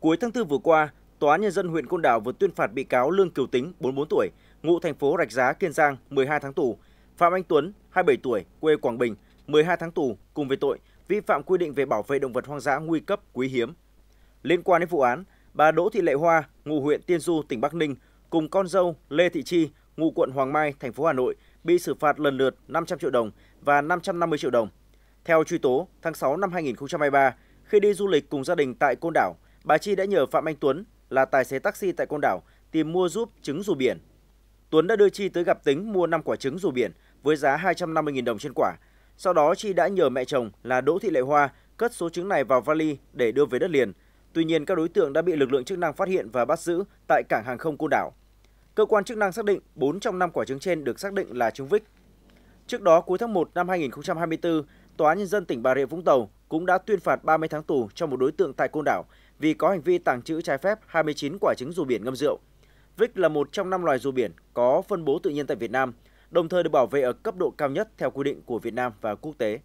Cuối tháng 4 vừa qua, Tòa án Nhân dân huyện Côn Đảo vừa tuyên phạt bị cáo Lương Kiều Tính, 44 tuổi, ngụ thành phố Rạch Giá, Kiên Giang, 12 tháng tù, Phạm Anh Tuấn, 27 tuổi, quê Quảng Bình, 12 tháng tù cùng về tội vi phạm quy định về bảo vệ động vật hoang dã nguy cấp, quý hiếm. Liên quan đến vụ án, bà Đỗ Thị Lệ Hoa, ngụ huyện Tiên Du, tỉnh Bắc Ninh, cùng con dâu Lê Thị Chi, ngụ quận Hoàng Mai, thành phố Hà Nội, bị xử phạt lần lượt 500 triệu đồng và 550 triệu đồng. Theo truy tố, tháng 6 năm 2023, khi đi du lịch cùng gia đình tại Côn Đảo, bà Chi đã nhờ Phạm Anh Tuấn là tài xế taxi tại Côn Đảo tìm mua giúp trứng rùa biển. Tuấn đã đưa Chi tới gặp Tính mua 5 quả trứng rùa biển với giá 250.000 đồng trên quả. Sau đó Chi đã nhờ mẹ chồng là Đỗ Thị Lệ Hoa cất số trứng này vào vali để đưa về đất liền. Tuy nhiên các đối tượng đã bị lực lượng chức năng phát hiện và bắt giữ tại cảng hàng không Côn Đảo. Cơ quan chức năng xác định 4 trong 5 quả trứng trên được xác định là trứng vích. Trước đó cuối tháng 1 năm 2024, Tòa án nhân dân tỉnh Bà Rịa Vũng Tàu cũng đã tuyên phạt 30 tháng tù cho một đối tượng tại Côn Đảo vì có hành vi tàng trữ trái phép 29 quả trứng rùa biển ngâm rượu. Vích là một trong năm loài rùa biển có phân bố tự nhiên tại Việt Nam, đồng thời được bảo vệ ở cấp độ cao nhất theo quy định của Việt Nam và quốc tế.